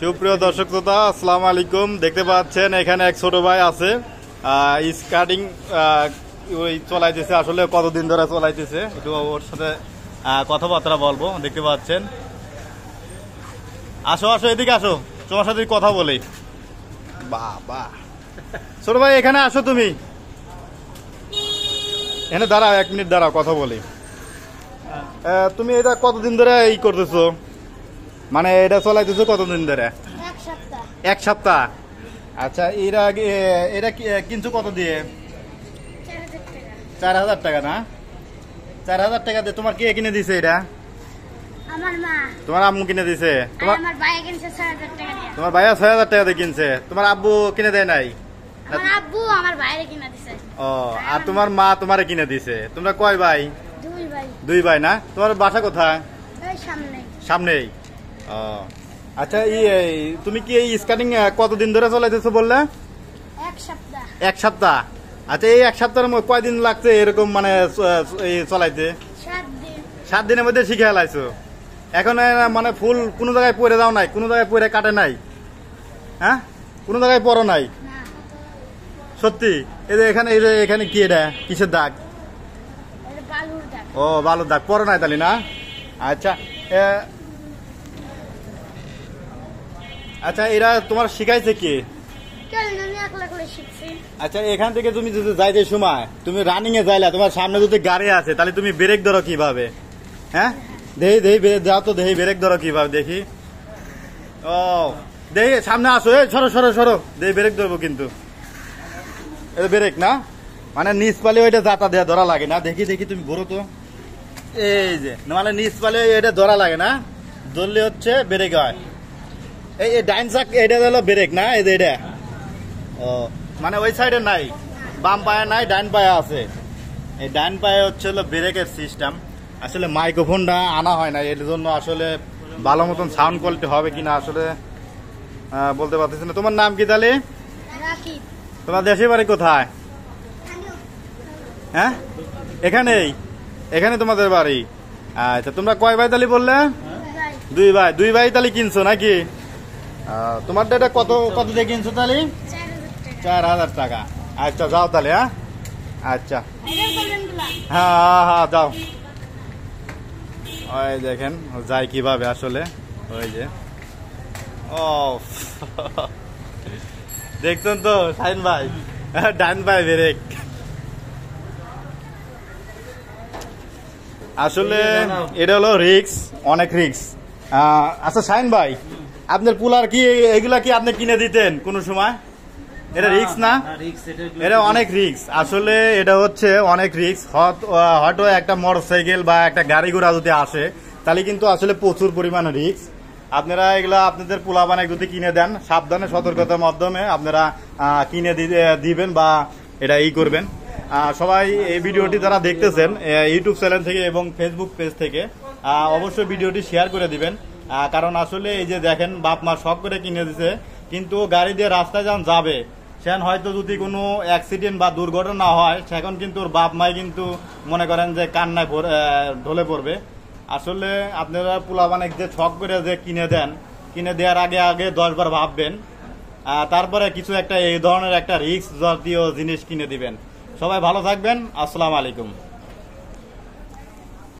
সুপ্রিয় দর্শক শ্রোতা আসসালামু আলাইকুম দেখতে পাচ্ছেন এখানে এক ছোট ভাই আছে স্কার্টিং ওই চলাইতেছে আসলে কতদিন ধরে চলাইতেছে একটু ওর সাথে কথাবার্তা বলবো দেখতে পাচ্ছেন আসো আসো এদিকে আসো তোমার সাথে কথা বলি বাবা ছোট ভাই এখানে আসো তুমি এখানে দাঁড়াও এক মিনিট দাঁড়াও কথা বলি তুমি এটা কতদিন ধরে এই করতেছো মানে এটা চলাইতেছো কতদিন ধরে এক সপ্তাহ আচ্ছা এরা এটা কিনছো কত দিয়ে চার হাজার টাকা না চার হাজার টাকা দিয়ে তোমার কে কিনে দিছে এটা তোমার আম্মু কিনে দিছে তোমার তোমার ভাইয়া ছয় হাজার টাকা দিয়ে কিনছে তোমার আব্বু কিনে দেয় নাই আব্বু ও আর তোমার মা তোমারে কিনে দিছে তোমরা কয় ভাই দুই ভাই না তোমার বাসা কোথায় সামনেই আচ্ছা এই তুমি কি এই স্ক্যানিং কতদিন ধরে চলাইতেছো বললে এক সপ্তাহ এক সপ্তাহ আচ্ছা এই এক সপ্তাহের কয়দিন লাগছে এরকম মানে চলাইতে সাত দিনের মধ্যে শিখে হেলাইছো এখন মানে ফুল কোনো জায়গায় পরে দাও নাই কোনো জায়গায় পরে কাটে নাই হ্যাঁ কোনো জায়গায় পরো নাই সত্যি এই যে এখানে এই যে এখানে কি এটা কিসের দাগ ও বালুর দাগ পরো নাই তাহলে না আচ্ছা আচ্ছা এরা তোমার শিখাইছে কি আচ্ছা এখান থেকে তুমি যদি যাইতে সময় তুমি রানিং এ যাইলা তোমার সামনে যদি গাড়ি আছে তাহলে তুমি ব্রেক ধরো কিভাবে হ্যাঁ দেহি দেহি যাও তো দেহি ব্রেক ধরো কিভাবে দেখি ও দেহি সামনে আসো এই সরো সরো সরো দেহি ব্রেক ধরবো কিন্তু এটা ব্রেক না মানে নিচ পালে ওইটা যাতা দেয়া ধরা লাগে না দেখি দেখি তুমি ঘোরো তো এই যে মানে নিচ পালে এটা ধরা লাগে না ধরলে হচ্ছে ব্রেক হয় এই ডাইন চাক এটা হলো ব্রেক না এটা ও মানে ওই সাইডে নাই বাম পায়ে নাই ডাইন পায়ে আছে এই ডাইন পায়ে হচ্ছে হলো ব্রেকের সিস্টেম আসলে মাইক্রোফোনটা আনা হয় না এর জন্য আসলে ভালো মতন সাউন্ড কোয়ালিটি হবে কিনা আসলে বলতে পারতেছি না তোমার নাম কি তাহলে তোমার দেশের বাড়ি কোথায় হ্যাঁ এখানেই এখানে তোমাদের বাড়ি আচ্ছা তোমরা কয় ভাই তালি বললে দুই ভাই দুই ভাই তালি কিনছো নাকি তোমার এটা কত কত দেখিয়েছো কিনছো তাহলে চার হাজার টাকা আচ্ছা যাও তাহলে হ্যাঁ আচ্ছা হ্যাঁ হ্যাঁ হ্যাঁ যাও ওই দেখেন যায় কিভাবে আসলে ওই যে ও দেখছেন তো সাইন ভাই ডান ভাই ব্রেক আসলে এটা হলো রিক্স অনেক রিক্স আচ্ছা সাইন ভাই আপনার পুলার কি এগুলা কি আপনি কিনে দিতেন কোন সময় এটা রিক্স না এটা অনেক রিক্স আসলে এটা হচ্ছে অনেক রিক্স হয়তো একটা মোটর সাইকেল বা একটা গাড়ি ঘোড়া যদি আসে তাহলে কিন্তু আসলে প্রচুর পরিমাণে রিক্স আপনারা এগুলা আপনাদের পোলা বানাই যদি কিনে দেন সাবধানে সতর্কতার মাধ্যমে আপনারা কিনে দিবেন বা এটা ই করবেন সবাই এই ভিডিওটি যারা দেখতেছেন ইউটিউব চ্যানেল থেকে এবং ফেসবুক পেজ থেকে অবশ্যই ভিডিওটি শেয়ার করে দিবেন কারণ আসলে এই যে দেখেন বাপ মা শখ করে কিনে দিছে কিন্তু গাড়ি দিয়ে রাস্তায় যান যাবে সেন হয়তো যদি কোনো অ্যাক্সিডেন্ট বা দুর্ঘটনা হয় সেখন কিন্তু ওর বাপ মাই কিন্তু মনে করেন যে কান্নায় ঢলে পড়বে আসলে আপনারা পোলাবানেক যে শখ করে যে কিনে দেন কিনে দেওয়ার আগে আগে দশবার ভাববেন তারপরে কিছু একটা এই ধরনের একটা রিক্স জাতীয় জিনিস কিনে দিবেন সবাই ভালো থাকবেন আসসালামু আলাইকুম